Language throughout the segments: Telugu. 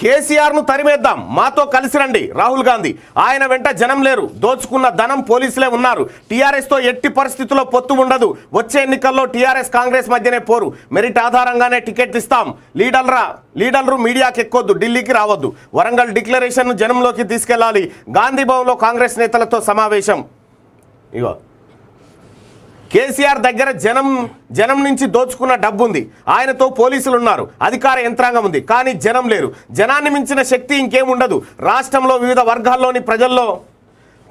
కేసీఆర్ను తరిమేద్దాం మాతో కలిసి రండి రాహుల్ గాంధీ ఆయన వెంట జనం లేరు దోచుకున్న ధనం పోలీసులే ఉన్నారు టీఆర్ఎస్తో ఎట్టి పరిస్థితుల్లో పొత్తు ఉండదు వచ్చే ఎన్నికల్లో టీఆర్ఎస్ కాంగ్రెస్ మధ్యనే పోరు మెరిట్ ఆధారంగానే టికెట్ ఇస్తాం లీడర్రా లీడర్లు మీడియాకి ఎక్కొద్దు ఢిల్లీకి రావద్దు వరంగల్ డిక్లరేషన్ను జనంలోకి తీసుకెళ్లాలి గాంధీభవన్ లో కాంగ్రెస్ నేతలతో సమావేశం ఇగో కేసీఆర్ దగ్గర జనం జనం నుంచి దోచుకున్న డబ్బు ఉంది ఆయనతో పోలీసులు ఉన్నారు అధికార యంత్రాంగం ఉంది కానీ జనం లేరు జనాన్ని మించిన శక్తి ఇంకేముండదు రాష్ట్రంలో వివిధ వర్గాల్లోని ప్రజల్లో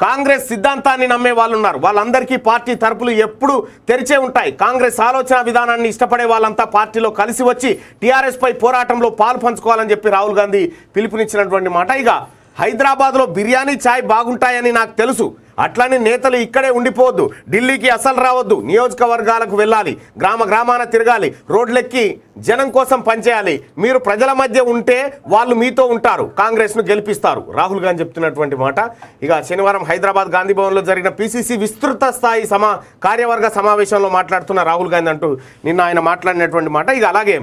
కాంగ్రెస్ సిద్ధాంతాన్ని నమ్మే వాళ్ళు ఉన్నారు వాళ్ళందరికీ పార్టీ తరపులు ఎప్పుడు తెరిచే ఉంటాయి కాంగ్రెస్ ఆలోచన విధానాన్ని ఇష్టపడే వాళ్ళంతా పార్టీలో కలిసి వచ్చి టీఆర్ఎస్పై పోరాటంలో పాలు పంచుకోవాలని చెప్పి రాహుల్ గాంధీ పిలుపునిచ్చినటువంటి మాట ఇక హైదరాబాద్లో బిర్యానీ ఛాయ్ బాగుంటాయని నాకు తెలుసు అట్లానే నేతలు ఇక్కడే ఉండిపోవద్దు ఢిల్లీకి అసలు రావద్దు నియోజకవర్గాలకు వెళ్ళాలి గ్రామ గ్రామాన తిరగాలి రోడ్లెక్కి జనం కోసం పనిచేయాలి మీరు ప్రజల మధ్య ఉంటే వాళ్ళు మీతో ఉంటారు కాంగ్రెస్ను గెలిపిస్తారు రాహుల్ గాంధీ చెప్తున్నటువంటి మాట ఇక శనివారం హైదరాబాద్ గాంధీ జరిగిన పిసిసి విస్తృత స్థాయి సమా కార్యవర్గ సమావేశంలో మాట్లాడుతున్న రాహుల్ గాంధీ అంటూ నిన్న ఆయన మాట్లాడినటువంటి మాట ఇక అలాగే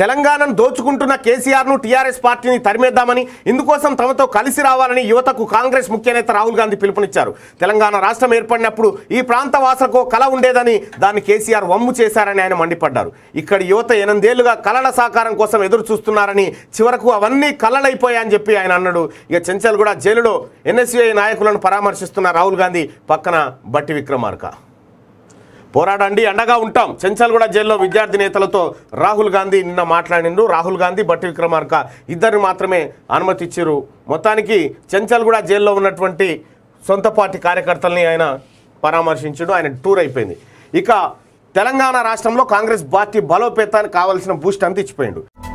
తెలంగాణను దోచుకుంటున్న కేసీఆర్ను టీఆర్ఎస్ పార్టీని తరిమేద్దామని ఇందుకోసం తమతో కలిసి రావాలని యువతకు కాంగ్రెస్ ముఖ్యనేత రాహుల్ గాంధీ పిలుపునిచ్చారు తెలంగాణ రాష్ట్రం ఏర్పడినప్పుడు ఈ ప్రాంత వాసులకు కళ ఉండేదని దాన్ని కేసీఆర్ వమ్ము చేశారని ఆయన మండిపడ్డారు ఇక్కడ యువత ఎనిమిదేళ్లుగా కళల సాకారం కోసం ఎదురు చూస్తున్నారని చివరకు అవన్నీ కళలైపోయాయని చెప్పి ఆయన అన్నాడు ఇక చెంచల్ కూడా జైలులో ఎన్ఎస్యుఐ నాయకులను పరామర్శిస్తున్న రాహుల్ గాంధీ పక్కన బట్టి విక్రమార్క పోరాడండి అండగా ఉంటాం చెంచల్గూడ జైల్లో విద్యార్థి నేతలతో రాహుల్ గాంధీ నిన్న మాట్లాడిండు రాహుల్ గాంధీ బట్టి విక్రమార్క ఇద్దరిని మాత్రమే అనుమతిచ్చారు మొత్తానికి చెంచల్గూడ జైల్లో ఉన్నటువంటి సొంత పార్టీ కార్యకర్తల్ని ఆయన పరామర్శించడం ఆయన టూర్ అయిపోయింది ఇక తెలంగాణ రాష్ట్రంలో కాంగ్రెస్ పార్టీ బలోపేతానికి కావాల్సిన బూస్ట్ అంతా ఇచ్చిపోయిండు